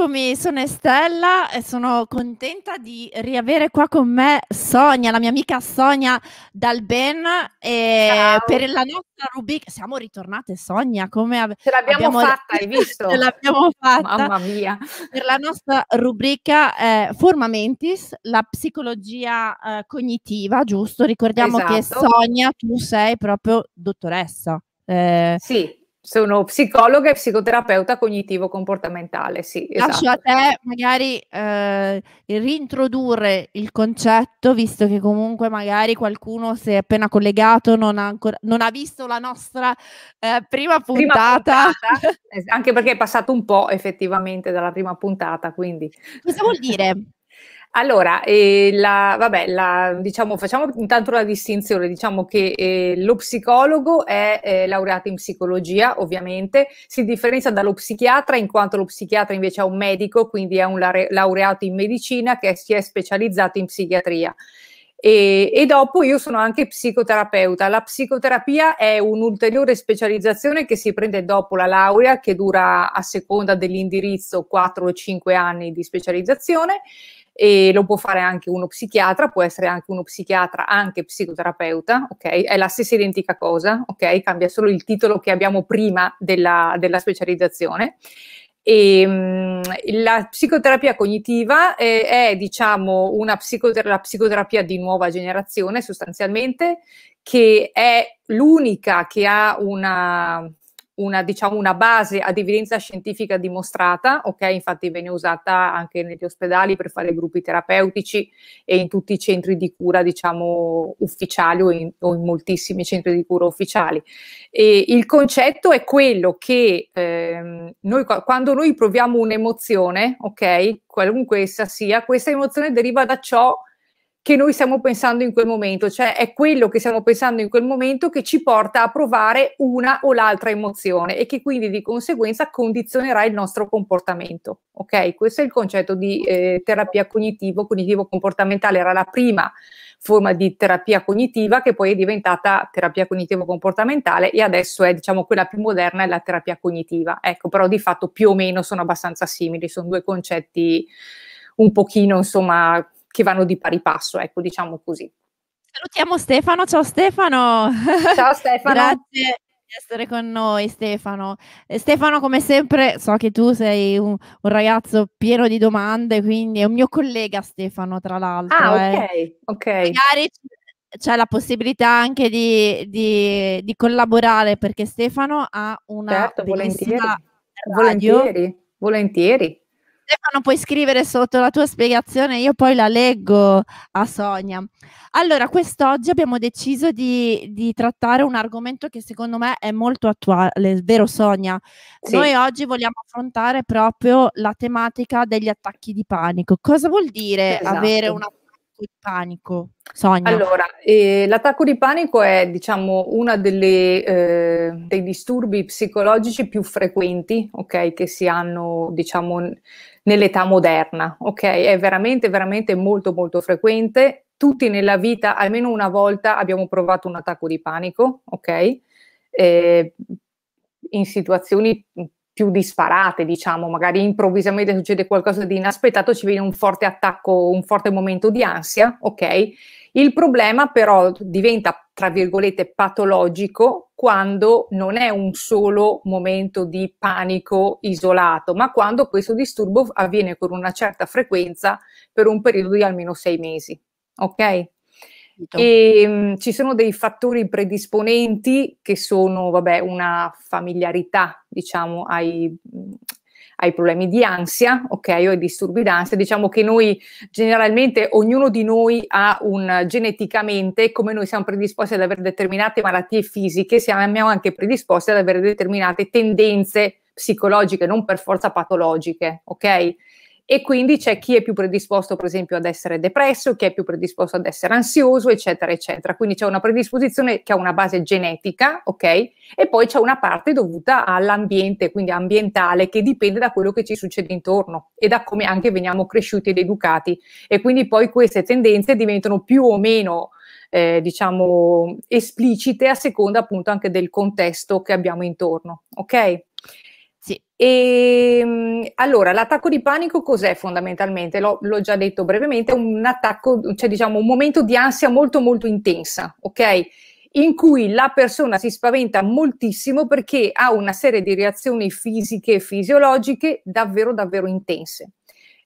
Eccomi, sono Estella e sono contenta di riavere qua con me Sonia, la mia amica Sonia Dalben. E per la nostra rubrica siamo ritornate Sonia, come ab- ce l'abbiamo abbiamo... fatta, hai visto? ce l'abbiamo fatta. Mamma mia. Per la nostra rubrica eh, Forma Mentis, la psicologia eh, cognitiva, giusto? Ricordiamo esatto. che Sonia tu sei proprio dottoressa. Eh, sì sono psicologa e psicoterapeuta cognitivo-comportamentale, sì. Lascio a esatto. te magari eh, rintrodurre il concetto, visto che comunque magari qualcuno si è appena collegato, non ha, ancora, non ha visto la nostra eh, prima puntata. Prima puntata anche perché è passato un po' effettivamente dalla prima puntata, quindi... Cosa vuol dire allora, eh, la, vabbè, la, diciamo, facciamo intanto la distinzione, diciamo che eh, lo psicologo è eh, laureato in psicologia, ovviamente, si differenzia dallo psichiatra in quanto lo psichiatra invece è un medico, quindi è un laureato in medicina che si è specializzato in psichiatria. E, e, dopo io sono anche psicoterapeuta. La psicoterapia è un'ulteriore specializzazione che si prende dopo la laurea, che dura a seconda dell'indirizzo 4 o 5 anni di specializzazione e lo può fare anche uno psichiatra, può essere anche uno psichiatra, anche psicoterapeuta, ok? È la stessa identica cosa, ok? Cambia solo il titolo che abbiamo prima della, della specializzazione. E, um, la psicoterapia cognitiva eh, è, diciamo, una psicotera- la psicoterapia di nuova generazione sostanzialmente, che è l'unica che ha una una, diciamo, una base ad evidenza scientifica dimostrata, ok? Infatti viene usata anche negli ospedali per fare gruppi terapeutici e in tutti i centri di cura, diciamo, ufficiali o in, o in moltissimi centri di cura ufficiali. E il concetto è quello che ehm, noi, quando noi proviamo un'emozione, ok? Qualunque essa sia, questa emozione deriva da ciò che noi stiamo pensando in quel momento, cioè è quello che stiamo pensando in quel momento che ci porta a provare una o l'altra emozione e che quindi di conseguenza condizionerà il nostro comportamento. Ok, questo è il concetto di eh, terapia cognitivo, cognitivo comportamentale era la prima forma di terapia cognitiva che poi è diventata terapia cognitivo comportamentale e adesso è diciamo quella più moderna è la terapia cognitiva. Ecco, però di fatto più o meno sono abbastanza simili, sono due concetti un pochino insomma che vanno di pari passo, ecco, diciamo così. Salutiamo Stefano, ciao Stefano. Ciao Stefano. Grazie di essere con noi Stefano. E eh, Stefano come sempre so che tu sei un, un, ragazzo pieno di domande, quindi è un mio collega Stefano tra l'altro. Ah eh. ok, ok. Magari c'è la possibilità anche di, di, di collaborare perché Stefano ha una certo, volentieri. volentieri, volentieri. Stefano puoi scrivere sotto la tua spiegazione, io poi la leggo a Sonia. Allora, quest'oggi abbiamo deciso di, di trattare un argomento che secondo me è molto attuale, vero Sonia? Sì. Noi oggi vogliamo affrontare proprio la tematica degli attacchi di panico. Cosa vuol dire esatto. avere un attacco? l'attacco di panico? Sonia. Allora, eh, l'attacco di panico è diciamo uno eh, dei disturbi psicologici più frequenti okay, che si hanno diciamo, nell'età moderna. Okay? È veramente, veramente molto, molto frequente. Tutti nella vita, almeno una volta, abbiamo provato un attacco di panico, ok? Eh, in situazioni più disparate, diciamo, magari improvvisamente succede qualcosa di inaspettato, ci viene un forte attacco, un forte momento di ansia, ok? Il problema però diventa, tra virgolette, patologico quando non è un solo momento di panico isolato, ma quando questo disturbo avviene con una certa frequenza per un periodo di almeno sei mesi, ok? E ehm, mh, ci sono dei fattori predisponenti che sono, vabbè, una familiarità, diciamo, ai, mh, ai problemi di ansia, ok, o ai disturbi d'ansia, diciamo che noi generalmente ognuno di noi ha un geneticamente, come noi siamo predisposti ad avere determinate malattie fisiche, siamo anche predisposti ad avere determinate tendenze psicologiche, non per forza patologiche, ok? e quindi c'è chi è più predisposto per esempio ad essere depresso, chi è più predisposto ad essere ansioso, eccetera, eccetera. Quindi c'è una predisposizione che ha una base genetica, ok? E poi c'è una parte dovuta all'ambiente, quindi ambientale, che dipende da quello che ci succede intorno e da come anche veniamo cresciuti ed educati. E quindi poi queste tendenze diventano più o meno eh, diciamo esplicite a seconda appunto anche del contesto che abbiamo intorno, ok? E, ehm, allora, l'attacco di panico cos'è fondamentalmente? L'ho, l'ho già detto brevemente, è un attacco, cioè diciamo un momento di ansia molto molto intensa, ok? In cui la persona si spaventa moltissimo perché ha una serie di reazioni fisiche e fisiologiche davvero davvero intense.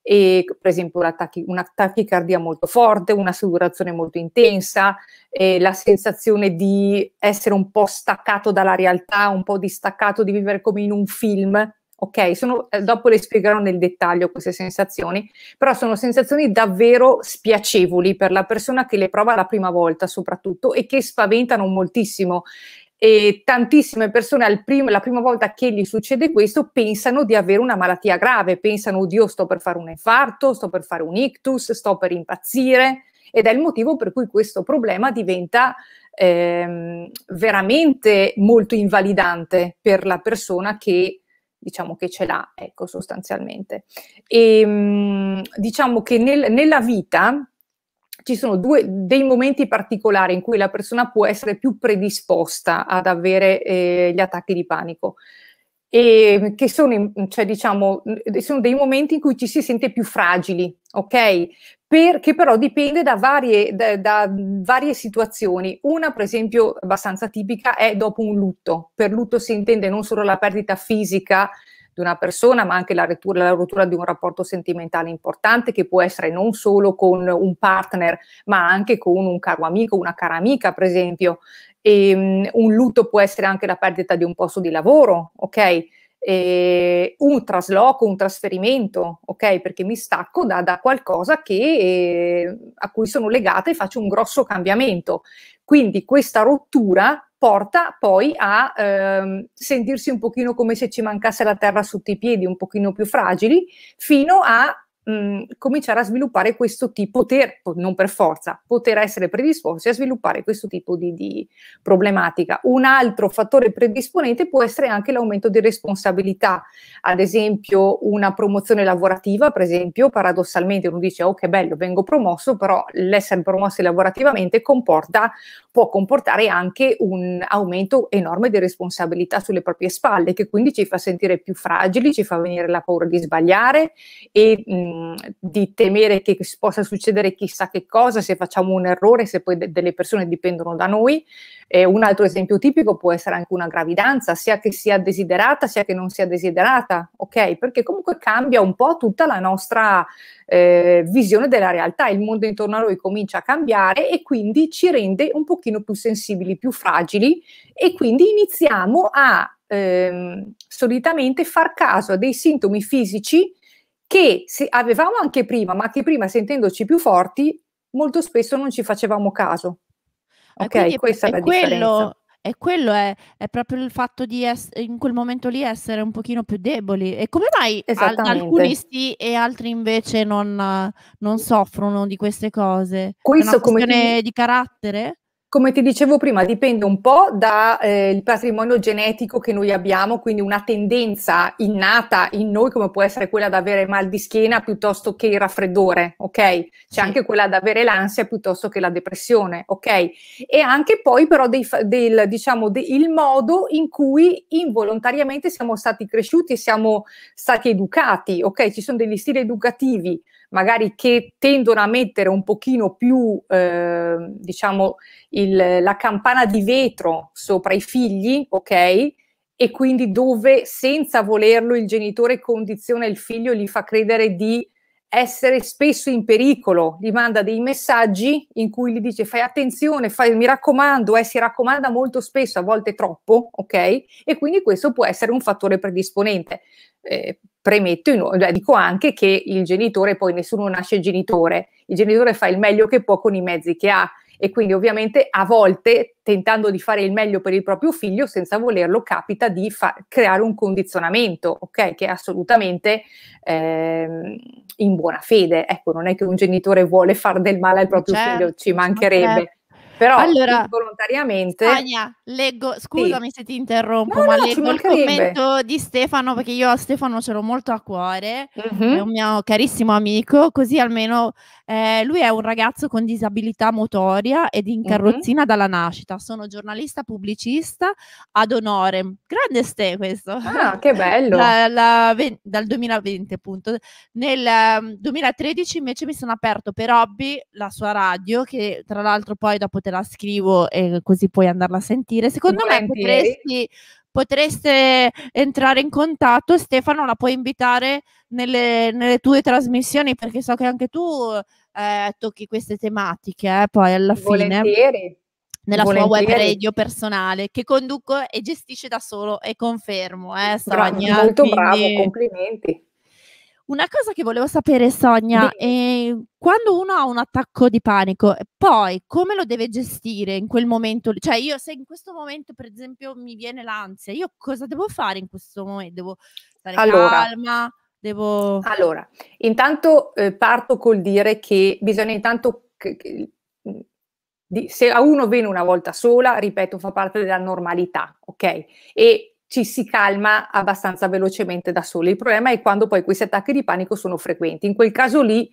E, per esempio una tachicardia molto forte, una sudorazione molto intensa, eh, la sensazione di essere un po' staccato dalla realtà, un po' distaccato, di vivere come in un film, ok? Sono, eh, dopo le spiegherò nel dettaglio queste sensazioni, però sono sensazioni davvero spiacevoli per la persona che le prova la prima volta soprattutto e che spaventano moltissimo. E tantissime persone prim- la prima volta che gli succede questo pensano di avere una malattia grave, pensano, oddio, sto per fare un infarto, sto per fare un ictus, sto per impazzire. Ed è il motivo per cui questo problema diventa ehm, veramente molto invalidante per la persona che diciamo che ce l'ha, ecco, sostanzialmente. E, ehm, diciamo che nel, nella vita ci sono due, dei momenti particolari in cui la persona può essere più predisposta ad avere eh, gli attacchi di panico e che sono, cioè, diciamo, sono dei momenti in cui ci si sente più fragili, ok? Per, che però dipende da varie, da, da varie, situazioni. Una, per esempio, abbastanza tipica è dopo un lutto. Per lutto si intende non solo la perdita fisica di una persona, ma anche la rottura, la rottura di un rapporto sentimentale importante che può essere non solo con un partner, ma anche con un caro amico, una cara amica, per esempio. E, ehm, un lutto può essere anche la perdita di un posto di lavoro, ok? E, ehm, un trasloco, un trasferimento, ok? Perché mi stacco da, da qualcosa che, eh, a cui sono legata e faccio un grosso cambiamento. Quindi questa rottura porta poi a ehm, sentirsi un pochino come se ci mancasse la terra sotto i piedi, un pochino più fragili, fino a mh, mm, cominciare a sviluppare questo tipo, poter, non per forza, poter essere predisposti a sviluppare questo tipo di, di problematica. Un altro fattore predisponente può essere anche l'aumento di responsabilità, ad esempio una promozione lavorativa, per esempio, paradossalmente uno dice oh che bello, vengo promosso, però l'essere promosso lavorativamente comporta, può comportare anche un aumento enorme di responsabilità sulle proprie spalle, che quindi ci fa sentire più fragili, ci fa venire la paura di sbagliare e mh, mm, di temere che possa succedere chissà che cosa se facciamo un errore, se poi de- delle persone dipendono da noi. Eh, un altro esempio tipico può essere anche una gravidanza, sia che sia desiderata, sia che non sia desiderata, ok? Perché comunque cambia un po' tutta la nostra eh, visione della realtà, il mondo intorno a noi comincia a cambiare e quindi ci rende un pochino più sensibili, più fragili e quindi iniziamo a Ehm, solitamente far caso a dei sintomi fisici che avevamo anche prima, ma che prima sentendoci più forti, molto spesso non ci facevamo caso. Eh, ok, eh, questa è, la quello, differenza. E quello è, è, proprio il fatto di essere, in quel momento lì essere un pochino più deboli. E come mai al, alcuni sì e altri invece non, non, soffrono di queste cose? Questo è una questione come ti... di carattere? come ti dicevo prima, dipende un po' dal eh, patrimonio genetico che noi abbiamo, quindi una tendenza innata in noi, come può essere quella ad avere mal di schiena piuttosto che il raffreddore, ok? C'è sì. anche quella ad avere l'ansia piuttosto che la depressione, ok? E anche poi però dei, del, diciamo, de, il modo in cui involontariamente siamo stati cresciuti e siamo stati educati, ok? Ci sono degli stili educativi magari che tendono a mettere un pochino più, eh, diciamo, il, la campana di vetro sopra i figli, ok? E quindi dove senza volerlo il genitore condiziona il figlio e gli fa credere di essere spesso in pericolo, gli manda dei messaggi in cui gli dice fai attenzione, fai, mi raccomando, eh, si raccomanda molto spesso, a volte troppo, ok? E quindi questo può essere un fattore predisponente. Eh, premetto, in, cioè, dico anche che il genitore, poi nessuno nasce genitore, il genitore fa il meglio che può con i mezzi che ha e quindi ovviamente a volte tentando di fare il meglio per il proprio figlio senza volerlo capita di fa- creare un condizionamento, ok? Che è assolutamente ehm, in buona fede. Ecco, non è che un genitore vuole far del male al proprio certo, figlio, ci mancherebbe. Certo. Però allora, volontariamente. Tania, leggo, scusami sì. se ti interrompo, no, ma no, leggo il commento di Stefano perché io a Stefano ce l'ho molto a cuore, mm-hmm. è un mio carissimo amico, così almeno eh, lui è un ragazzo con disabilità motoria ed in carrozzina mm-hmm. dalla nascita. Sono giornalista pubblicista ad onore. Grande Ste questo. Ah, che bello. La, la, dal 2020 appunto. Nel 2013 ehm, invece mi sono aperto per hobby la sua radio che tra l'altro poi dopo te la scrivo e così puoi andarla a sentire. Secondo Buon me potresti, potreste entrare in contatto. Stefano la puoi invitare nelle, nelle tue trasmissioni perché so che anche tu eh, tocchi queste tematiche eh, poi alla Volentieri. fine. Nella Volentieri. sua web radio personale che conduco e gestisce da solo e confermo. Eh, Sragna, bravo, molto quindi... bravo, complimenti. Una cosa che volevo sapere, Sonia, è quando uno ha un attacco di panico, poi come lo deve gestire in quel momento? Cioè, io se in questo momento, per esempio, mi viene l'ansia, io cosa devo fare in questo momento? Devo stare allora, calma? Devo... Allora, intanto eh, parto col dire che bisogna intanto... Che, che, mhmm, di, se a uno viene una volta sola, ripeto, fa parte della normalità, ok? E ci si calma abbastanza velocemente da soli. Il problema è quando poi questi attacchi di panico sono frequenti. In quel caso lì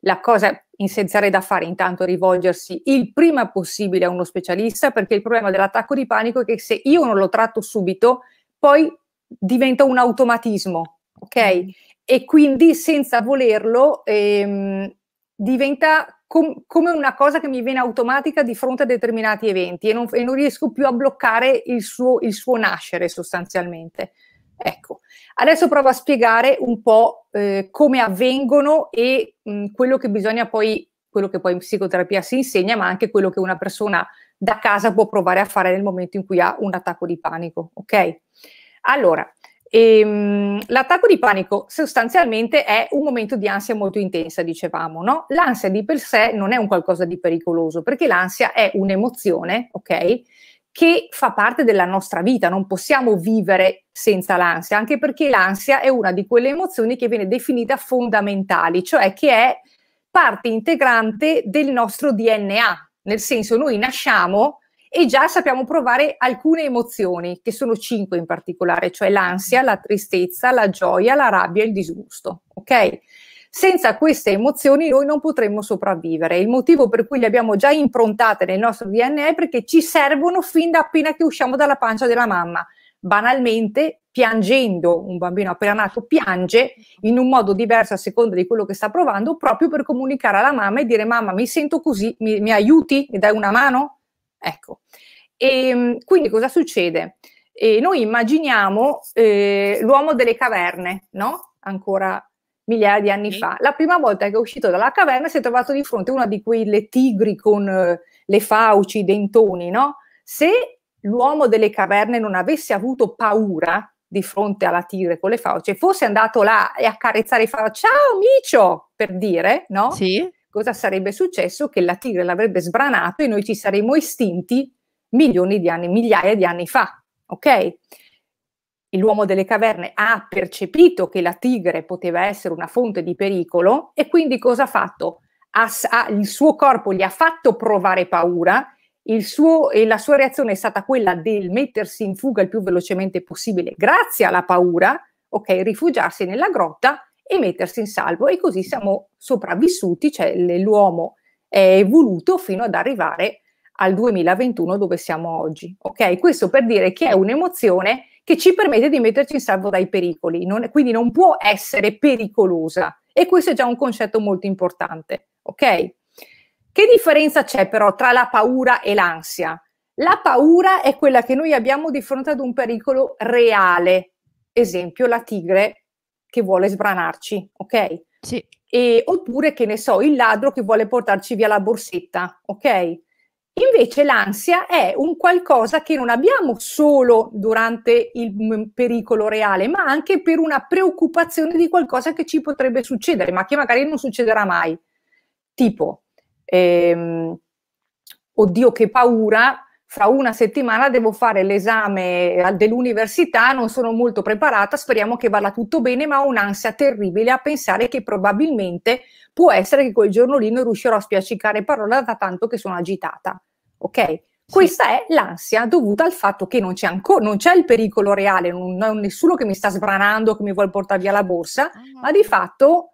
la cosa essenziale da fare intanto è rivolgersi il prima possibile a uno specialista perché il problema dell'attacco di panico è che se io non lo tratto subito, poi diventa un automatismo, ok? Mm. E quindi senza volerlo ehm, diventa com- come una cosa che mi viene automatica di fronte a determinati eventi e non, e non riesco più a bloccare il suo, il suo nascere sostanzialmente. Ecco, adesso provo a spiegare un po' eh, come avvengono e mh, mm, quello che bisogna poi, quello che poi in psicoterapia si insegna, ma anche quello che una persona da casa può provare a fare nel momento in cui ha un attacco di panico, ok? Allora, Ehm, l'attacco di panico sostanzialmente è un momento di ansia molto intensa, dicevamo, no? L'ansia di per sé non è un qualcosa di pericoloso, perché l'ansia è un'emozione, ok? Che fa parte della nostra vita, non possiamo vivere senza l'ansia, anche perché l'ansia è una di quelle emozioni che viene definita fondamentali, cioè che è parte integrante del nostro DNA, nel senso noi nasciamo e già sappiamo provare alcune emozioni, che sono cinque in particolare, cioè l'ansia, la tristezza, la gioia, la rabbia e il disgusto. Ok? Senza queste emozioni noi non potremmo sopravvivere. Il motivo per cui le abbiamo già improntate nel nostro DNA è perché ci servono fin da appena che usciamo dalla pancia della mamma. Banalmente, piangendo, un bambino appena nato piange in un modo diverso a seconda di quello che sta provando, proprio per comunicare alla mamma e dire mamma mi sento così, mi, mi aiuti, mi dai una mano? Ecco. E, ehm, quindi cosa succede? E eh, noi immaginiamo eh, l'uomo delle caverne, no? Ancora migliaia di anni sì. fa. La prima volta che è uscito dalla caverna si è trovato di fronte a una di quelle tigri con eh, le fauci, i dentoni, no? Se l'uomo delle caverne non avesse avuto paura di fronte alla tigre con le fauci e fosse andato là e accarezzare e fare ciao micio per dire, no? Sì cosa sarebbe successo? Che la tigre l'avrebbe sbranato e noi ci saremmo estinti milioni di anni, migliaia di anni fa. Ok? L'uomo delle caverne ha percepito che la tigre poteva essere una fonte di pericolo e quindi cosa ha fatto? Ha, ha, il suo corpo gli ha fatto provare paura suo, e la sua reazione è stata quella del mettersi in fuga il più velocemente possibile grazie alla paura, ok, rifugiarsi nella grotta e mettersi in salvo e così siamo sopravvissuti, cioè l'uomo è evoluto fino ad arrivare al 2021 dove siamo oggi. Ok? Questo per dire che è un'emozione che ci permette di metterci in salvo dai pericoli, non, quindi non può essere pericolosa e questo è già un concetto molto importante. Ok? Che differenza c'è però tra la paura e l'ansia? La paura è quella che noi abbiamo di fronte ad un pericolo reale, esempio la tigre che vuole sbranarci, ok? Sì. E, oppure, che ne so, il ladro che vuole portarci via la borsetta, ok? Invece l'ansia è un qualcosa che non abbiamo solo durante il mm, pericolo reale, ma anche per una preoccupazione di qualcosa che ci potrebbe succedere, ma che magari non succederà mai. Tipo, ehm, oddio che paura, fra una settimana devo fare l'esame eh, dell'università, non sono molto preparata, speriamo che vada tutto bene, ma ho un'ansia terribile a pensare che probabilmente può essere che quel giorno lì non riuscirò a spiaccicare parola da tanto che sono agitata. Ok? Sì. Questa è l'ansia dovuta al fatto che non c'è, ancora, non c'è il pericolo reale, non, non ho nessuno che mi sta sbranando, che mi vuole portare via la borsa, ah. ma di fatto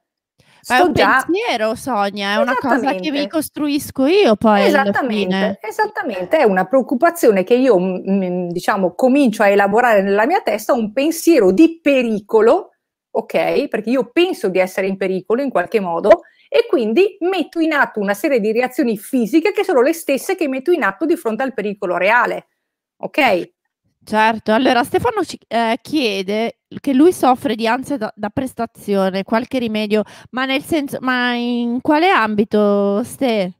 ma è un già... pensiero, Sonia, è una cosa che mi costruisco io poi. Esattamente, esattamente, è una preoccupazione che io, mh, mm, mm, diciamo, comincio a elaborare nella mia testa un pensiero di pericolo, ok? Perché io penso di essere in pericolo in qualche modo e quindi metto in atto una serie di reazioni fisiche che sono le stesse che metto in atto di fronte al pericolo reale, ok? Certo, allora Stefano ci, eh, chiede che lui soffre di ansia da, da, prestazione, qualche rimedio, ma nel senso, ma in quale ambito, Ste?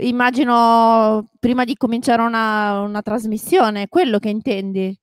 Immagino prima di cominciare una, una trasmissione, quello che intendi?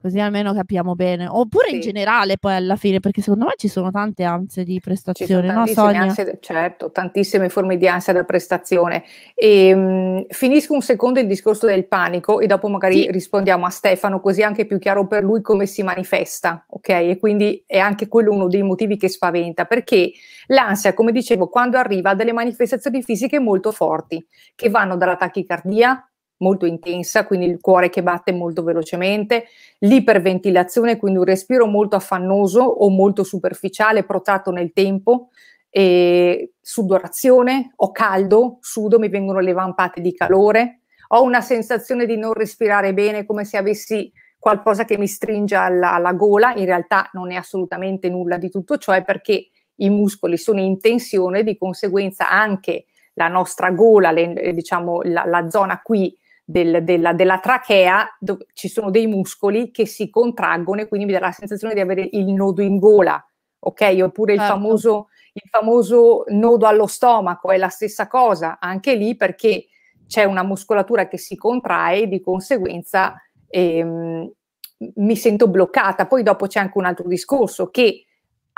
così almeno capiamo bene. Oppure sì. in generale poi alla fine, perché secondo me ci sono tante ansie di prestazione, no Sonia? Ansie, certo, tantissime forme di ansia da prestazione. E, ehm, mh, finisco un secondo il discorso del panico e dopo magari sì. rispondiamo a Stefano, così è anche più chiaro per lui come si manifesta, ok? E quindi è anche quello uno dei motivi che spaventa, perché l'ansia, come dicevo, quando arriva ha delle manifestazioni fisiche molto forti, che vanno dalla tachicardia molto intensa, quindi il cuore che batte molto velocemente, l'iperventilazione, quindi un respiro molto affannoso o molto superficiale, protratto nel tempo, e sudorazione, ho caldo, sudo, mi vengono le vampate di calore, ho una sensazione di non respirare bene come se avessi qualcosa che mi stringe alla, alla gola, in realtà non è assolutamente nulla di tutto ciò, è perché i muscoli sono in tensione, di conseguenza anche la nostra gola, le, diciamo la, la zona qui del, della, della, trachea dove ci sono dei muscoli che si contraggono e quindi mi dà la sensazione di avere il nodo in gola, ok? Oppure certo. il, famoso, il famoso nodo allo stomaco, è la stessa cosa, anche lì perché c'è una muscolatura che si contrae e di conseguenza ehm, mi sento bloccata. Poi dopo c'è anche un altro discorso che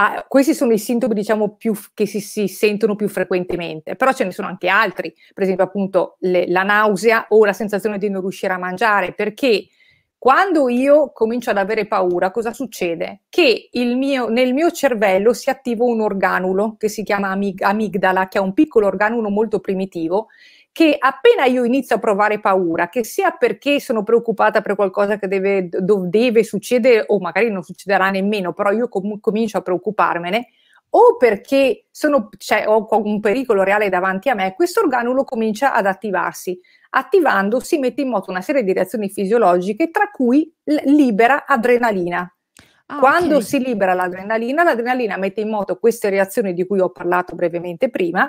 Ah, questi sono i sintomi, diciamo, più, che si, si, sentono più frequentemente, però ce ne sono anche altri, per esempio appunto le, la nausea o la sensazione di non riuscire a mangiare, perché quando io comincio ad avere paura, cosa succede? Che mio, nel mio cervello si attiva un organulo che si chiama amig- amigdala, che è un piccolo organulo molto primitivo, che appena io inizio a provare paura, che sia perché sono preoccupata per qualcosa che deve, deve succedere o magari non succederà nemmeno, però io com- comincio a preoccuparmene, o perché sono, cioè, ho un pericolo reale davanti a me, questo organulo comincia ad attivarsi. Attivando si mette in moto una serie di reazioni fisiologiche, tra cui libera adrenalina. Ah, Quando okay. si libera l'adrenalina, l'adrenalina mette in moto queste reazioni di cui ho parlato brevemente prima,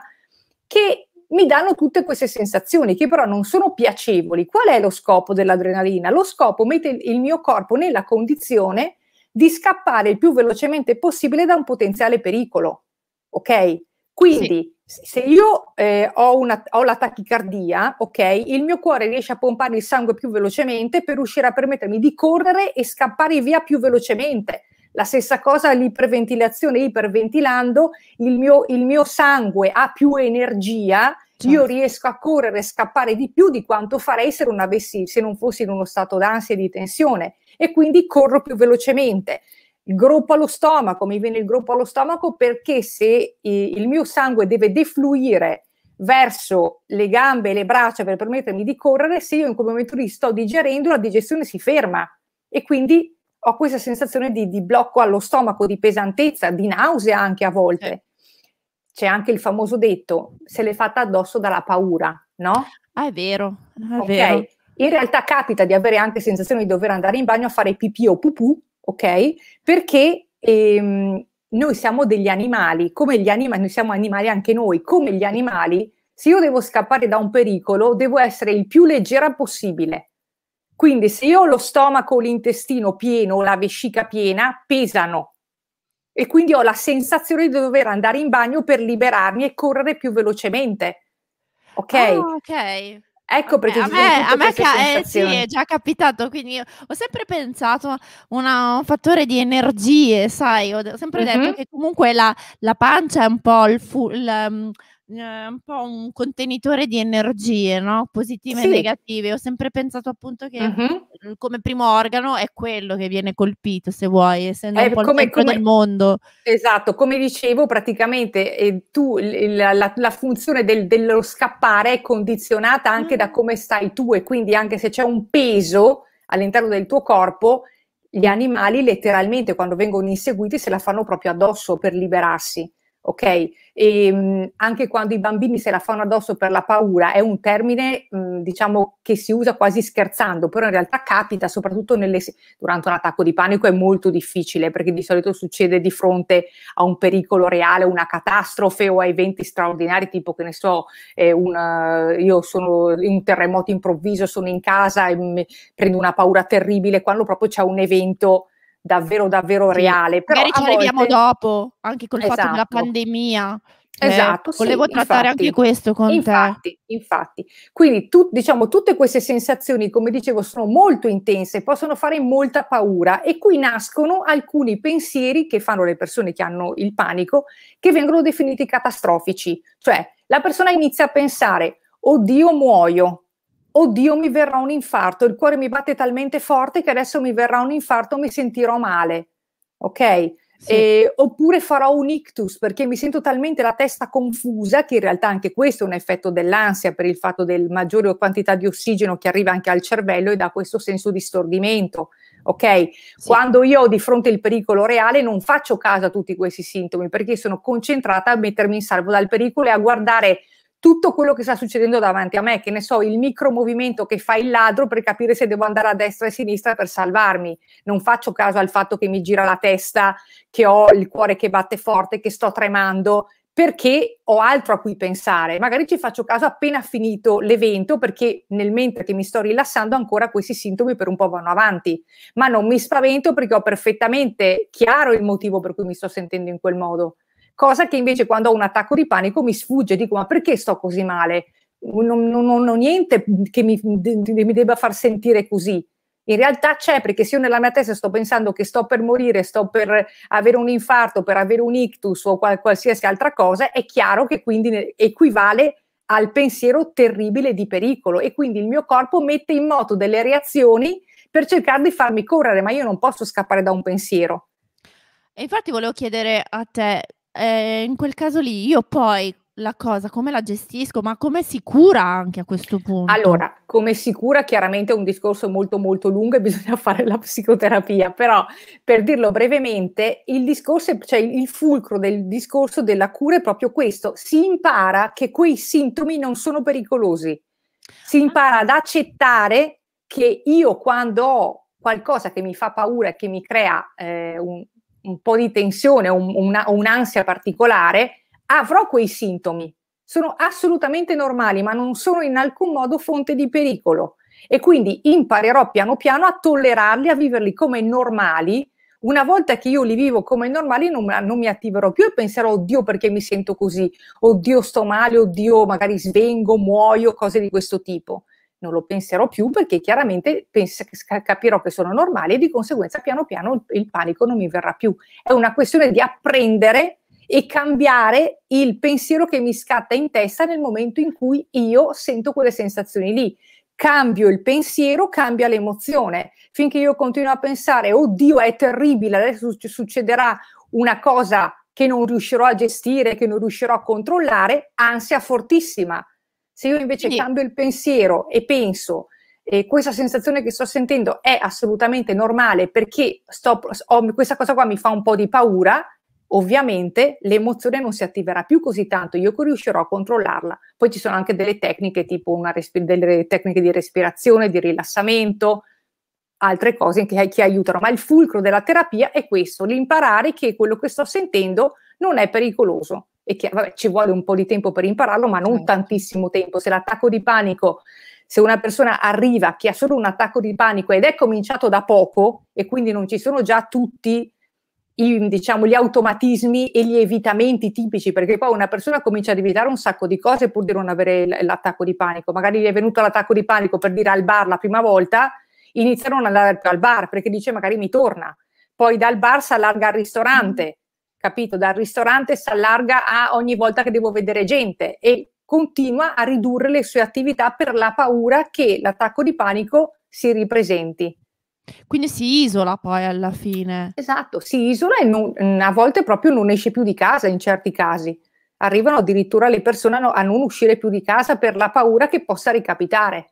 che mi danno tutte queste sensazioni che però non sono piacevoli. Qual è lo scopo dell'adrenalina? Lo scopo mette il mio corpo nella condizione di scappare il più velocemente possibile da un potenziale pericolo. Ok? Quindi sì. se io eh, ho, una, ho, la tachicardia, ok, il mio cuore riesce a pompare il sangue più velocemente per riuscire a permettermi di correre e scappare via più velocemente. La stessa cosa l'iperventilazione, iperventilando, il mio, il mio sangue ha più energia, certo. io riesco a correre e scappare di più di quanto farei se non, avessi, se non fossi in uno stato d'ansia e di tensione e quindi corro più velocemente. Il gruppo allo stomaco, mi viene il gruppo allo stomaco perché se il mio sangue deve defluire verso le gambe e le braccia per permettermi di correre, se io in quel momento lì sto digerendo, la digestione si ferma e quindi ho questa sensazione di, di, blocco allo stomaco, di pesantezza, di nausea anche a volte. C'è anche il famoso detto, se l'è fatta addosso dalla paura, no? Ah, è vero, è okay. vero. In realtà capita di avere anche sensazione di dover andare in bagno a fare pipì o pupù, ok? Perché ehm, noi siamo degli animali, come gli animali, noi siamo animali anche noi, come gli animali, se io devo scappare da un pericolo, devo essere il più leggera possibile. Quindi se io ho lo stomaco, l'intestino pieno, la vescica piena, pesano e quindi ho la sensazione di dover andare in bagno per liberarmi e correre più velocemente. Ok? Oh, ok. Ecco perché a me, a me ca- eh, sì, è già capitato, quindi ho sempre pensato a un fattore di energie, sai, ho sempre detto mm-hmm. che comunque la, la, pancia è un po' il, fu- il, ehm, eh, un po' un contenitore di energie, no? positive sì. e negative. Ho sempre pensato appunto che uh-huh. come primo organo è quello che viene colpito, se vuoi, essendo è un po' come, il come, del mondo. Esatto, come dicevo, praticamente eh, tu, la, la, la funzione del, dello scappare è condizionata anche mm. da come stai tu e quindi anche se c'è un peso all'interno del tuo corpo, gli animali letteralmente quando vengono inseguiti se la fanno proprio addosso per liberarsi ok? E, ehm, mh, anche quando i bambini se la fanno addosso per la paura è un termine, mh, diciamo, che si usa quasi scherzando, però in realtà capita, soprattutto nelle, durante un attacco di panico è molto difficile, perché di solito succede di fronte a un pericolo reale, una catastrofe o a eventi straordinari, tipo che ne so, eh, una, eh, io sono in un terremoto improvviso, sono in casa e mh, prendo una paura terribile, quando proprio c'è un evento davvero davvero reale. Però magari ci arriviamo dopo, anche col esatto. fatto della esatto. pandemia. Eh, esatto, eh, volevo sì, trattare infatti, anche questo con infatti, te. Infatti, quindi tu, diciamo, tutte queste sensazioni, come dicevo, sono molto intense, possono fare molta paura e qui nascono alcuni pensieri che fanno le persone che hanno il panico, che vengono definiti catastrofici. Cioè, la persona inizia a pensare, oddio muoio, oddio mi verrà un infarto, il cuore mi batte talmente forte che adesso mi verrà un infarto, mi sentirò male, ok? Sì. Eh, oppure farò un ictus perché mi sento talmente la testa confusa che in realtà anche questo è un effetto dell'ansia per il fatto del maggiore quantità di ossigeno che arriva anche al cervello e dà questo senso di stordimento. Ok, sì. quando io ho di fronte il pericolo reale non faccio caso a tutti questi sintomi perché sono concentrata a mettermi in salvo dal pericolo e a guardare tutto quello che sta succedendo davanti a me, che ne so, il micro movimento che fa il ladro per capire se devo andare a destra e a sinistra per salvarmi. Non faccio caso al fatto che mi gira la testa, che ho il cuore che batte forte, che sto tremando, perché ho altro a cui pensare. Magari ci faccio caso appena finito l'evento, perché nel mentre che mi sto rilassando ancora questi sintomi per un po' vanno avanti, ma non mi spavento perché ho perfettamente chiaro il motivo per cui mi sto sentendo in quel modo cosa che invece quando ho un attacco di panico mi sfugge, dico ma perché sto così male? Non, non ho niente che mi, de, mi debba far sentire così. In realtà c'è perché se io nella mia testa sto pensando che sto per morire, sto per avere un infarto, per avere un ictus o qual- qualsiasi altra cosa, è chiaro che quindi equivale al pensiero terribile di pericolo e quindi il mio corpo mette in moto delle reazioni per cercare di farmi correre, ma io non posso scappare da un pensiero. E infatti volevo chiedere a te eh, in quel caso lì io poi la cosa, come la gestisco, ma come si cura anche a questo punto? Allora, come si cura chiaramente è un discorso molto molto lungo e bisogna fare la psicoterapia, però per dirlo brevemente, il discorso, cioè il fulcro del discorso della cura è proprio questo, si impara che quei sintomi non sono pericolosi. Si ah. impara ad accettare che io quando ho qualcosa che mi fa paura e che mi crea eh, un, un po' di tensione o un, un'ansia particolare, avrò quei sintomi. Sono assolutamente normali, ma non sono in alcun modo fonte di pericolo. E quindi imparerò piano piano a tollerarli, a viverli come normali. Una volta che io li vivo come normali, non, non mi attiverò più e penserò, oddio, perché mi sento così, oddio, sto male, oddio, magari svengo, muoio, cose di questo tipo non lo penserò più perché chiaramente penso, capirò che sono normale e di conseguenza piano piano il, il panico non mi verrà più. È una questione di apprendere e cambiare il pensiero che mi scatta in testa nel momento in cui io sento quelle sensazioni lì. Cambio il pensiero, cambia l'emozione. Finché io continuo a pensare, oddio, è terribile, adesso succederà una cosa che non riuscirò a gestire, che non riuscirò a controllare, ansia fortissima. Se io invece Quindi... cambio il pensiero e penso eh, questa sensazione che sto sentendo è assolutamente normale perché sto, ho, questa cosa qua mi fa un po' di paura, ovviamente l'emozione non si attiverà più così tanto, io riuscirò a controllarla. Poi ci sono anche delle tecniche, tipo respi- delle tecniche di respirazione, di rilassamento, altre cose che, che, aiutano, ma il fulcro della terapia è questo, l'imparare che quello che sto sentendo non è pericoloso e che vabbè, ci vuole un po' di tempo per impararlo, ma non certo. tantissimo tempo. Se l'attacco di panico, se una persona arriva che ha solo un attacco di panico ed è cominciato da poco e quindi non ci sono già tutti i, diciamo, gli automatismi e gli evitamenti tipici, perché poi una persona comincia ad evitare un sacco di cose pur di non avere l'attacco di panico. Magari gli è venuto l'attacco di panico per dire al bar la prima volta, inizia a non andare più al bar perché dice magari mi torna. Poi dal bar si allarga al ristorante capito? Dal ristorante si allarga a ogni volta che devo vedere gente e continua a ridurre le sue attività per la paura che l'attacco di panico si ripresenti. Quindi si isola poi alla fine. Esatto, si isola e non, a volte proprio non esce più di casa in certi casi. Arrivano addirittura le persone a non uscire più di casa per la paura che possa ricapitare.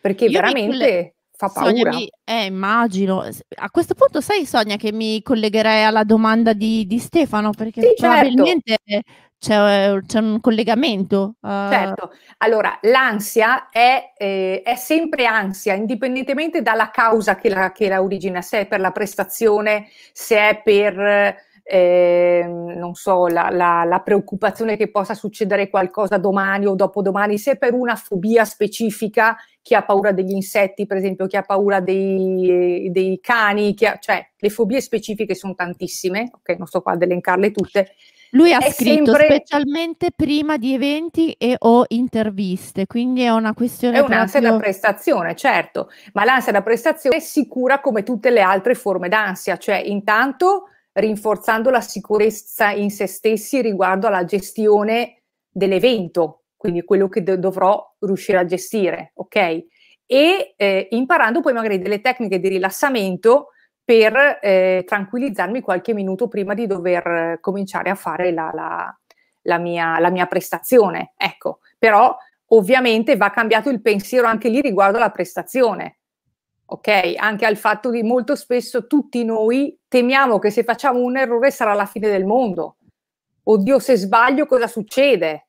Perché Io veramente fa paura. Sonia, eh, immagino. A questo punto sai Sonia che mi collegherei alla domanda di, di Stefano perché sì, probabilmente certo. c'è, c'è, un collegamento. Uh... Certo, allora l'ansia è, eh, è, sempre ansia indipendentemente dalla causa che la, che la origina, se è per la prestazione, se è per eh, non so, la, la, la, preoccupazione che possa succedere qualcosa domani o dopodomani, se per una fobia specifica, chi ha paura degli insetti, per esempio, chi ha paura dei, dei cani, ha, cioè le fobie specifiche sono tantissime, ok, non sto qua ad elencarle tutte. Lui ha scritto sempre... specialmente prima di eventi e o interviste, quindi è una questione... È un'ansia proprio... da prestazione, certo, ma l'ansia da prestazione è sicura come tutte le altre forme d'ansia, cioè intanto rinforzando la sicurezza in se stessi riguardo alla gestione dell'evento, quindi quello che dovrò riuscire a gestire, ok? E eh, imparando poi magari delle tecniche di rilassamento per eh, tranquillizzarmi qualche minuto prima di dover cominciare a fare la, la, la, mia, la mia prestazione. Ecco, però ovviamente va cambiato il pensiero anche lì riguardo alla prestazione, ok? Anche al fatto di molto spesso tutti noi temiamo che se facciamo un errore sarà la fine del mondo. Oddio, se sbaglio cosa succede?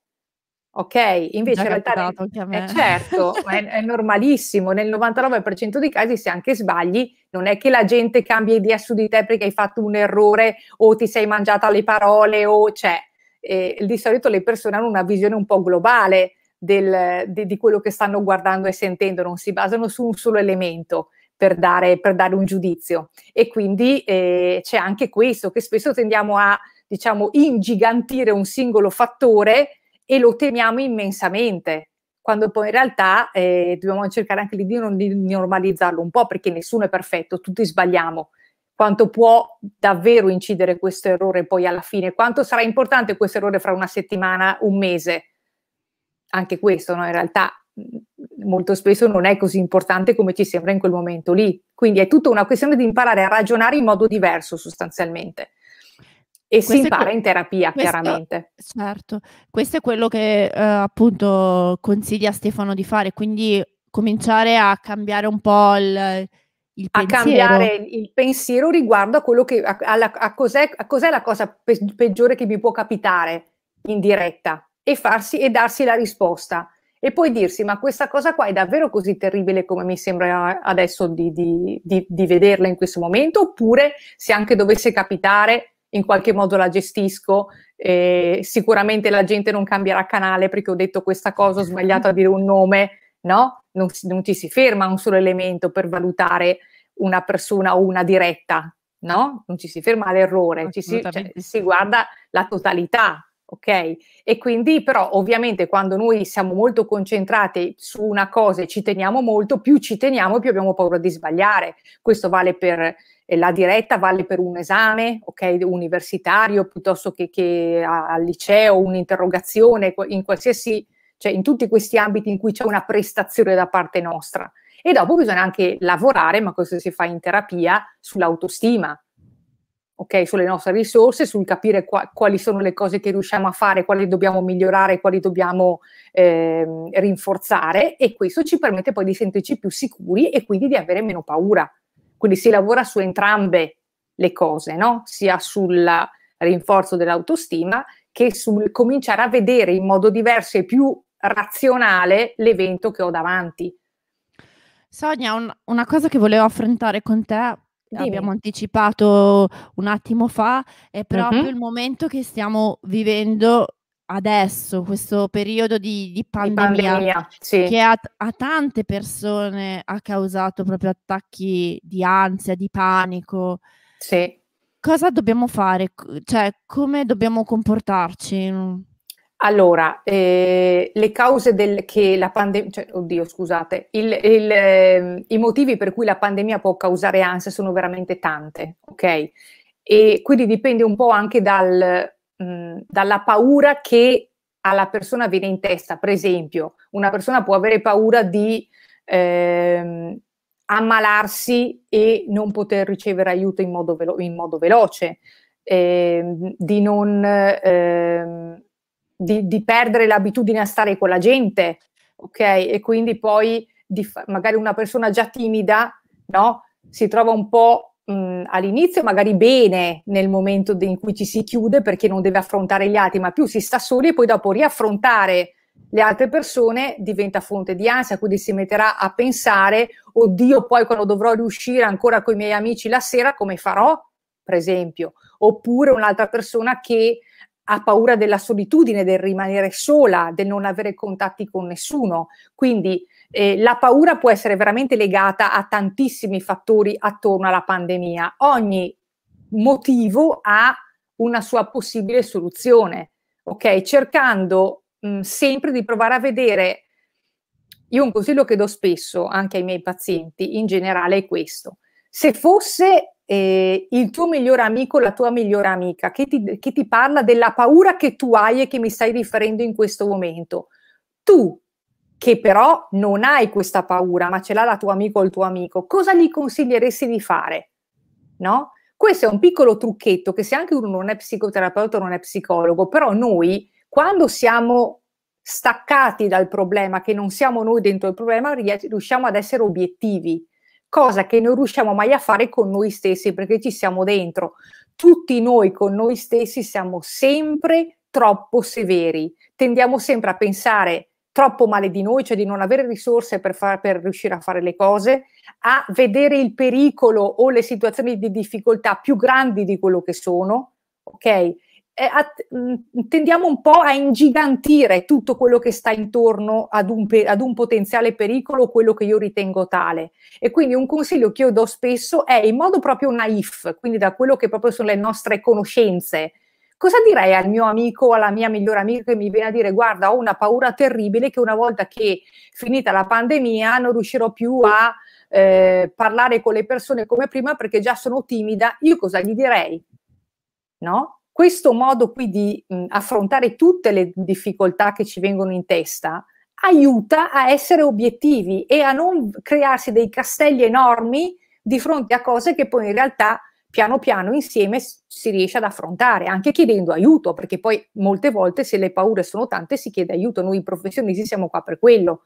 Ok, invece in realtà è, certo, è, è, normalissimo, nel 99% dei casi se anche sbagli non è che la gente cambia idea su di te perché hai fatto un errore o ti sei mangiata le parole o cioè, eh, di solito le persone hanno una visione un po' globale del, di, di, quello che stanno guardando e sentendo, non si basano su un solo elemento. Per dare, per dare un giudizio. E quindi eh, c'è anche questo, che spesso tendiamo a, diciamo, ingigantire un singolo fattore e lo temiamo immensamente quando poi in realtà eh, dobbiamo cercare anche di, non, di normalizzarlo un po', perché nessuno è perfetto, tutti sbagliamo. Quanto può davvero incidere questo errore poi alla fine? Quanto sarà importante questo errore fra una settimana, un mese? anche questo no? in realtà mhmm, molto spesso non è così importante come ci sembra in quel momento lì. Quindi è tutta una questione di imparare a ragionare in modo diverso sostanzialmente. E questo si impara que- in terapia, questo, chiaramente. Certo, questo è quello che eh, appunto consiglia a Stefano di fare, quindi cominciare a cambiare un po' il, il a cambiare il pensiero riguardo a quello che a, alla, a cos'è, a cos'è la cosa pe- peggiore che mi può capitare in diretta e, farsi, e darsi la risposta e poi dirsi ma questa cosa qua è davvero così terribile come mi sembra adesso di, di, di, di, vederla in questo momento oppure se anche dovesse capitare in qualche modo la gestisco eh, sicuramente la gente non cambierà canale perché ho detto questa cosa ho sbagliato a dire un nome no? non, non ci si ferma a un solo elemento per valutare una persona o una diretta no? non ci si ferma all'errore ci si, cioè, si guarda la totalità ok? E quindi però ovviamente quando noi siamo molto concentrati su una cosa e ci teniamo molto, più ci teniamo e più abbiamo paura di sbagliare. Questo vale per eh, la diretta, vale per un esame ok? universitario piuttosto che, che al liceo, un'interrogazione, in qualsiasi, cioè in tutti questi ambiti in cui c'è una prestazione da parte nostra. E dopo bisogna anche lavorare, ma questo si fa in terapia, sull'autostima, okay, sulle nostre risorse, sul capire qua, quali sono le cose che riusciamo a fare, quali dobbiamo migliorare, quali dobbiamo eh, rinforzare e questo ci permette poi di sentirci più sicuri e quindi di avere meno paura. Quindi si lavora su entrambe le cose, no? sia sul rinforzo dell'autostima che sul cominciare a vedere in modo diverso e più razionale l'evento che ho davanti. Sonia, un, una cosa che volevo affrontare con te Dimmi. abbiamo anticipato un attimo fa, è proprio uh-huh. il momento che stiamo vivendo adesso, questo periodo di, di pandemia, di pandemia sì. che a, a, tante persone ha causato proprio attacchi di ansia, di panico. Sì. Cosa dobbiamo fare? Cioè, come dobbiamo comportarci? Allora, eh, le cause del, che la pandemia, cioè, oddio scusate, il, il, eh, i motivi per cui la pandemia può causare ansia sono veramente tante, ok? E quindi dipende un po' anche dal, mh, mm, dalla paura che alla persona viene in testa. Per esempio, una persona può avere paura di eh, ammalarsi e non poter ricevere aiuto in modo, velo- in modo veloce, ehm, di non Eh, di, di perdere l'abitudine a stare con la gente, ok? E quindi poi fa- magari una persona già timida, no? Si trova un po' mh, mhmm, all'inizio magari bene nel momento in cui ci si chiude perché non deve affrontare gli altri, ma più si sta soli e poi dopo riaffrontare le altre persone diventa fonte di ansia, quindi si metterà a pensare, oddio, poi quando dovrò riuscire ancora con i miei amici la sera, come farò, per esempio? Oppure un'altra persona che ha paura della solitudine, del rimanere sola, del non avere contatti con nessuno. Quindi eh, la paura può essere veramente legata a tantissimi fattori attorno alla pandemia. Ogni motivo ha una sua possibile soluzione, ok? Cercando mh, mm, sempre di provare a vedere. Io un consiglio che do spesso anche ai miei pazienti in generale è questo. Se fosse eh, il tuo migliore amico, la tua migliore amica, che ti, che ti parla della paura che tu hai e che mi stai riferendo in questo momento. Tu, che però non hai questa paura, ma ce l'ha la tua amica o il tuo amico, cosa gli consiglieresti di fare? No? Questo è un piccolo trucchetto che se anche uno non è psicoterapeuta, non è psicologo, però noi quando siamo staccati dal problema, che non siamo noi dentro il problema, riusciamo ad essere obiettivi cosa che non riusciamo mai a fare con noi stessi perché ci siamo dentro. Tutti noi con noi stessi siamo sempre troppo severi, tendiamo sempre a pensare troppo male di noi, cioè di non avere risorse per, far, per, riuscire a fare le cose, a vedere il pericolo o le situazioni di difficoltà più grandi di quello che sono, ok? Mm, tendiamo un po' a ingigantire tutto quello che sta intorno ad un, ad un potenziale pericolo, quello che io ritengo tale. E quindi un consiglio che io do spesso è in modo proprio naif, quindi da quello che proprio sono le nostre conoscenze. Cosa direi al mio amico o alla mia migliore amica che mi viene a dire guarda ho una paura terribile che una volta che finita la pandemia non riuscirò più a eh, parlare con le persone come prima perché già sono timida, io cosa gli direi? No? questo modo qui di mh, affrontare tutte le difficoltà che ci vengono in testa aiuta a essere obiettivi e a non crearsi dei castelli enormi di fronte a cose che poi in realtà piano piano insieme si riesce ad affrontare, anche chiedendo aiuto, perché poi molte volte se le paure sono tante si chiede aiuto, noi professionisti siamo qua per quello,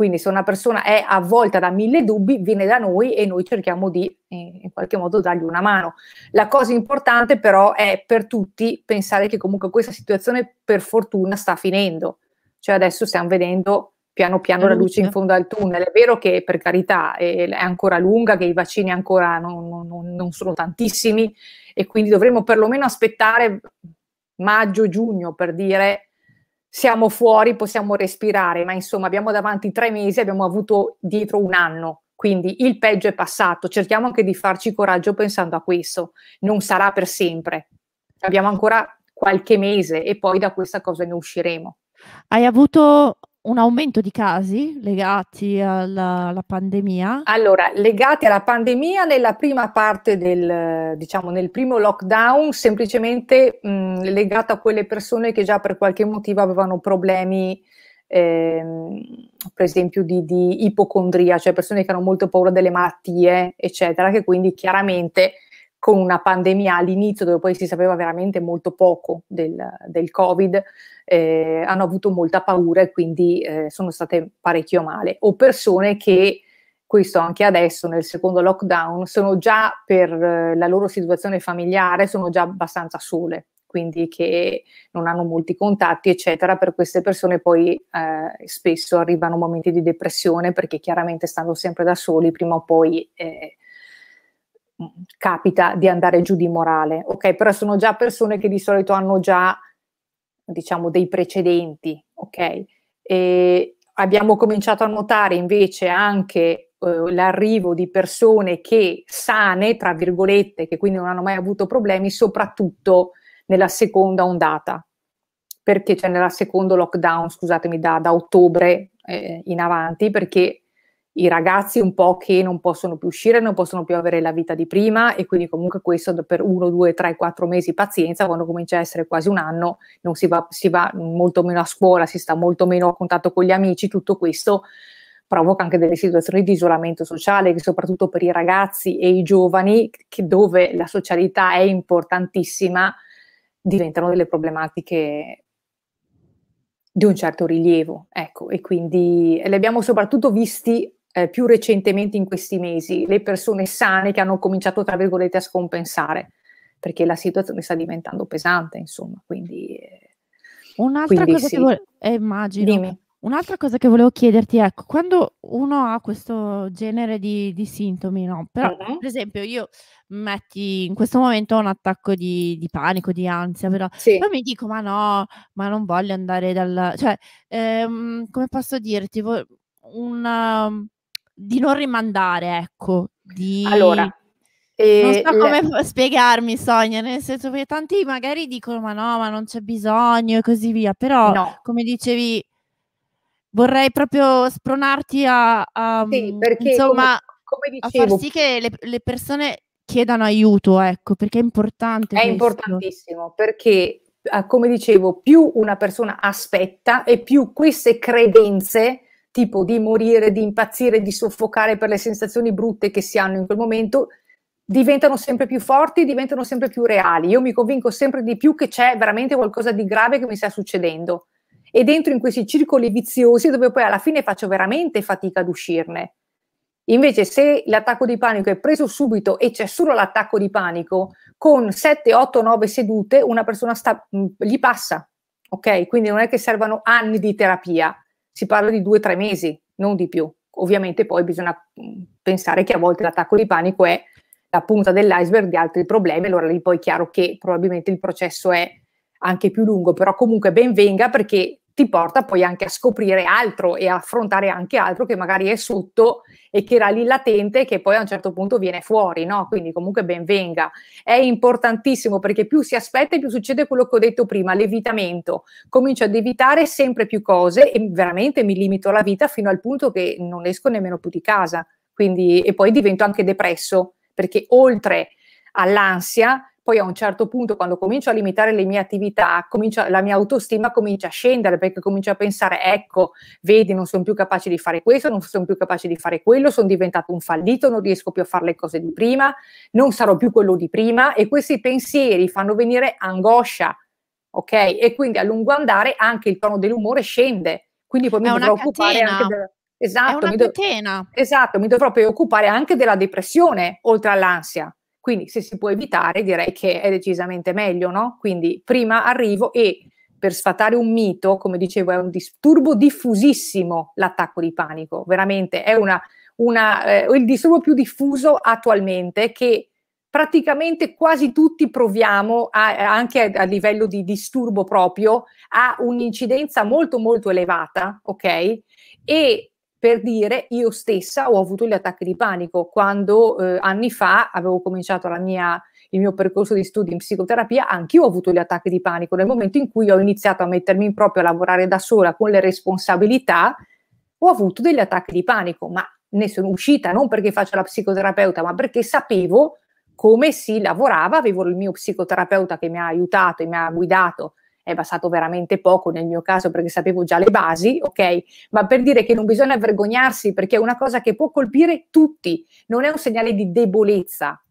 quindi se una persona è avvolta da mille dubbi, viene da noi e noi cerchiamo di eh, in qualche modo dargli una mano. La cosa importante però è per tutti pensare che comunque questa situazione per fortuna sta finendo. Cioè adesso stiamo vedendo piano piano la luce in fondo al tunnel. È vero che per carità è ancora lunga, che i vaccini ancora non, non, non sono tantissimi e quindi dovremmo perlomeno aspettare maggio-giugno per dire siamo fuori, possiamo respirare, ma insomma abbiamo davanti tre mesi, abbiamo avuto dietro un anno, quindi il peggio è passato. Cerchiamo anche di farci coraggio pensando a questo, non sarà per sempre. Abbiamo ancora qualche mese e poi da questa cosa ne usciremo. Hai avuto un aumento di casi legati alla, alla, pandemia? Allora, legati alla pandemia nella prima parte del, diciamo, nel primo lockdown, semplicemente mh, legato a quelle persone che già per qualche motivo avevano problemi, ehm, per esempio, di, di ipocondria, cioè persone che hanno molto paura delle malattie, eccetera, che quindi chiaramente con una pandemia all'inizio dove poi si sapeva veramente molto poco del, del Covid, eh, hanno avuto molta paura e quindi eh, sono state parecchio male. O persone che, questo anche adesso nel secondo lockdown, sono già per eh, la loro situazione familiare, sono già abbastanza sole, quindi che non hanno molti contatti, eccetera. Per queste persone poi eh, spesso arrivano momenti di depressione perché chiaramente stando sempre da soli, prima o poi eh, capita di andare giù di morale, ok? Però sono già persone che di solito hanno già, diciamo, dei precedenti, ok? E abbiamo cominciato a notare invece anche eh, l'arrivo di persone che sane, tra virgolette, che quindi non hanno mai avuto problemi, soprattutto nella seconda ondata, perché cioè nella secondo lockdown, scusatemi, da, da ottobre eh, in avanti, perché i ragazzi un po' che non possono più uscire, non possono più avere la vita di prima e quindi comunque questo per uno, due, tre, quattro mesi pazienza, quando comincia a essere quasi un anno non si va, si va molto meno a scuola, si sta molto meno a contatto con gli amici, tutto questo provoca anche delle situazioni di isolamento sociale, soprattutto per i ragazzi e i giovani, dove la socialità è importantissima, diventano delle problematiche di un certo rilievo, ecco, e quindi li abbiamo soprattutto visti eh, più recentemente in questi mesi, le persone sane che hanno cominciato, tra virgolette, a scompensare, perché la situazione sta diventando pesante, insomma. Quindi, eh, Un'altra quindi cosa sì. che volevo, eh, immagino. Dimmi. Un'altra cosa che volevo chiederti, ecco, quando uno ha questo genere di, di sintomi, no? Però, mhm. per esempio, io metti in questo momento un attacco di, di panico, di ansia, però sì. poi mi dico, ma no, ma non voglio andare dal... Cioè, ehm, come posso dirti? Una, di non rimandare, ecco, di... Allora, eh, non so come le... spiegarmi, Sonia, nel senso che tanti magari dicono ma no, ma non c'è bisogno e così via, però no. come dicevi vorrei proprio spronarti a, a sì, mm, perché insomma, come, come dicevo, a far sì che le, le, persone chiedano aiuto, ecco, perché è importante. È questo. importantissimo perché, eh, come dicevo, più una persona aspetta e più queste credenze tipo di morire, di impazzire, di soffocare per le sensazioni brutte che si hanno in quel momento, diventano sempre più forti, diventano sempre più reali. Io mi convinco sempre di più che c'è veramente qualcosa di grave che mi sta succedendo. E dentro in questi circoli viziosi dove poi alla fine faccio veramente fatica ad uscirne. Invece se l'attacco di panico è preso subito e c'è solo l'attacco di panico, con 7, 8, 9 sedute una persona sta, gli passa. Ok? Quindi non è che servano anni di terapia si parla di due o tre mesi, non di più. Ovviamente poi bisogna mm, pensare che a volte l'attacco di panico è la punta dell'iceberg di altri problemi, allora lì poi è chiaro che probabilmente il processo è anche più lungo, però comunque ben venga perché ti porta poi anche a scoprire altro e a affrontare anche altro che magari è sotto e che era lì latente e che poi a un certo punto viene fuori, no? Quindi comunque ben venga. È importantissimo perché più si aspetta e più succede quello che ho detto prima, l'evitamento. Comincio ad evitare sempre più cose e veramente mi limito la vita fino al punto che non esco nemmeno più di casa. Quindi, e poi divento anche depresso perché oltre all'ansia poi a un certo punto quando comincio a limitare le mie attività, comincio, la mia autostima comincia a scendere perché comincio a pensare, ecco, vedi, non sono più capace di fare questo, non sono più capace di fare quello, sono diventato un fallito, non riesco più a fare le cose di prima, non sarò più quello di prima e questi pensieri fanno venire angoscia, ok? E quindi a lungo andare anche il tono dell'umore scende, quindi poi mi È dovrò occupare anche del... Esatto mi, dov- esatto, mi dovrò preoccupare anche della depressione, oltre all'ansia. Quindi se si può evitare direi che è decisamente meglio, no? Quindi prima arrivo e per sfatare un mito, come dicevo, è un disturbo diffusissimo l'attacco di panico, veramente è una, una, eh, il disturbo più diffuso attualmente che praticamente quasi tutti proviamo, a, anche a, livello di disturbo proprio, ha un'incidenza molto molto elevata, ok? E per dire io stessa ho avuto gli attacchi di panico quando eh, anni fa avevo cominciato mia, il mio percorso di studi in psicoterapia, anch'io ho avuto gli attacchi di panico nel momento in cui ho iniziato a mettermi in proprio a lavorare da sola con le responsabilità, ho avuto degli attacchi di panico, ma ne sono uscita non perché faccio la psicoterapeuta, ma perché sapevo come si lavorava, avevo il mio psicoterapeuta che mi ha aiutato e mi ha guidato è basato veramente poco nel mio caso perché sapevo già le basi, ok? Ma per dire che non bisogna vergognarsi perché è una cosa che può colpire tutti, non è un segnale di debolezza.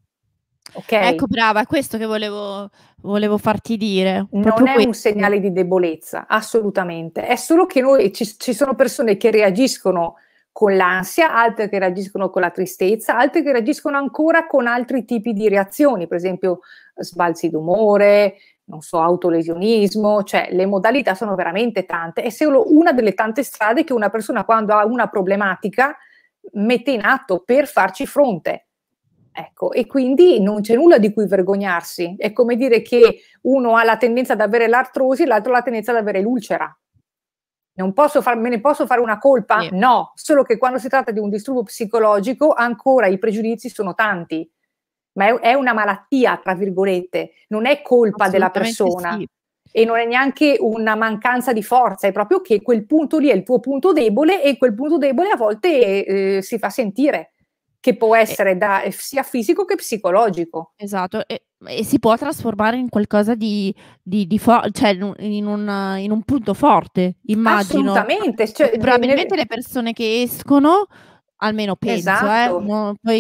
Okay. Ecco, brava, è questo che volevo, volevo farti dire. Non è questo. un segnale di debolezza, assolutamente. È solo che noi ci, ci sono persone che reagiscono con l'ansia, altre che reagiscono con la tristezza, altre che reagiscono ancora con altri tipi di reazioni, per esempio sbalzi d'umore, non so, autolesionismo, cioè le modalità sono veramente tante, è solo una delle tante strade che una persona quando ha una problematica mette in atto per farci fronte. Ecco, e quindi non c'è nulla di cui vergognarsi. È come dire che uno ha la tendenza ad avere l'artrosi e l'altro ha la tendenza ad avere l'ulcera. Non posso far, me ne posso fare una colpa? Yeah. No, solo che quando si tratta di un disturbo psicologico ancora i pregiudizi sono tanti ma è, è una malattia, tra virgolette, non è colpa della persona. Sì. E non è neanche una mancanza di forza, è proprio che quel punto lì è il tuo punto debole e quel punto debole a volte eh, si fa sentire che può eh. essere da, eh, sia fisico che psicologico. Esatto, e, e si può trasformare in qualcosa di, di, di forte, cioè in un, in un, punto forte, immagino. Assolutamente. Cioè, Probabilmente nel... le persone che escono almeno penso, eh. esatto. eh? no, poi,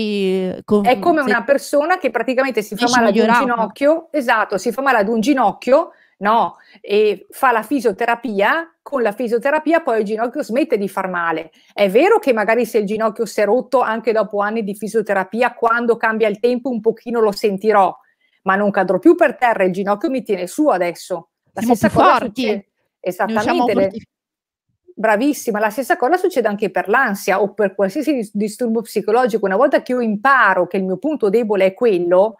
eh, con, è come una persona che praticamente si fa male ad un ginocchio, esatto, si fa male ad un ginocchio, no, e fa la fisioterapia, con la fisioterapia poi il ginocchio smette di far male. È vero che magari se il ginocchio si è rotto anche dopo anni di fisioterapia, quando cambia il tempo un pochino lo sentirò, ma non cadrò più per terra, il ginocchio mi tiene su adesso. La Siamo stessa più cosa forti. Esattamente bravissima. La stessa cosa succede anche per l'ansia o per qualsiasi disturbo psicologico. Una volta che io imparo che il mio punto debole è quello,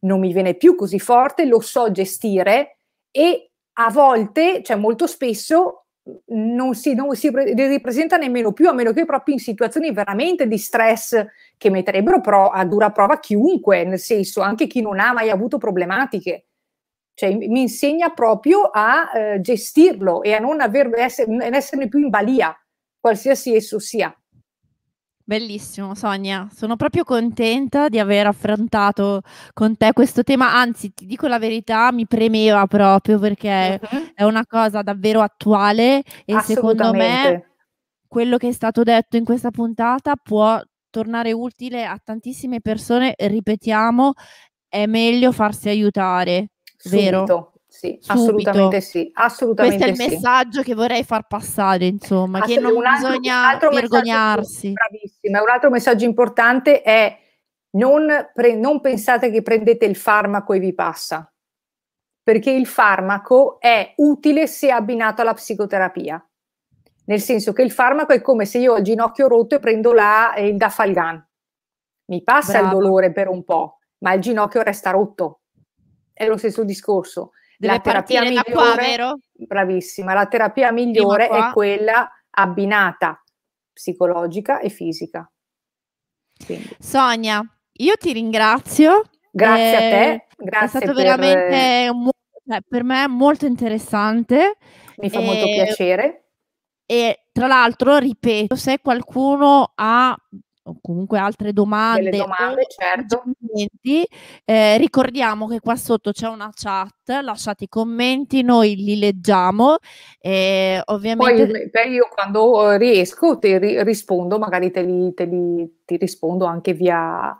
non mi viene più così forte, lo so gestire e a volte, cioè molto spesso, non si, non si ripresenta nemmeno più, a meno che proprio in situazioni veramente di stress che metterebbero pro, a dura prova chiunque, nel senso anche chi non ha mai avuto problematiche cioè mi insegna proprio a eh, gestirlo e a non, aver, essere, non esserne più in balia, qualsiasi esso sia. Bellissimo Sonia, sono proprio contenta di aver affrontato con te questo tema, anzi ti dico la verità, mi premeva proprio perché uh-huh. è una cosa davvero attuale e secondo me quello che è stato detto in questa puntata può tornare utile a tantissime persone, ripetiamo, è meglio farsi aiutare Vero? Subito. Sì, Subito. assolutamente sì, assolutamente Questo è il sì. messaggio che vorrei far passare, insomma, che non altro, bisogna un vergognarsi. Bravissima, un altro messaggio importante è non, pre- non pensate che prendete il farmaco e vi passa, perché il farmaco è utile se abbinato alla psicoterapia nel senso che il farmaco è come se io ho il ginocchio rotto e prendo la, eh, il Dafalgan. Mi passa Brava. il dolore per un po', ma il ginocchio resta rotto è lo stesso discorso. Deve la terapia migliore, qua, vero? Bravissima, la terapia migliore è quella abbinata psicologica e fisica. Quindi. Sonia, io ti ringrazio. Grazie eh, a te, eh, grazie. È stato per... veramente un, cioè, per me molto interessante. Mi fa e... molto eh, piacere. E tra l'altro, ripeto, se qualcuno ha o comunque altre domande, Delle domande eh, certo. Eh, ricordiamo che qua sotto c'è una chat, lasciate i commenti, noi li leggiamo. Eh, ovviamente... Poi io quando riesco ti rispondo, magari te li, te li, ti rispondo anche via,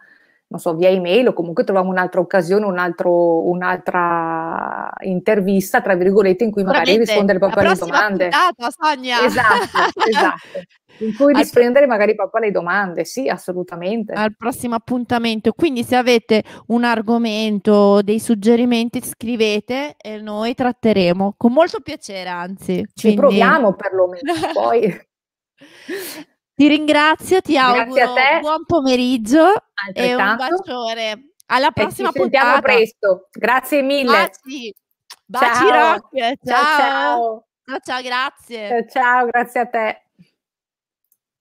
non so, via email o comunque troviamo un'altra occasione, un altro, un'altra intervista, tra virgolette, in cui magari rispondere proprio alle domande. Puntata, Sonia. Esatto, esatto. In cui rispondere magari proprio alle domande, sì, assolutamente. Al prossimo appuntamento. Quindi se avete un argomento, dei suggerimenti, scrivete e noi tratteremo con molto piacere, anzi. Ci Quindi... proviamo perlomeno, poi... Ti ringrazio, ti auguro buon pomeriggio e un bacione. Alla prossima puntata. ci puntata. presto. Grazie mille. Baci. Ah, Baci ciao. Rock. Ciao. Ciao, ciao. ciao, ciao grazie. Ciao, ciao, grazie a te.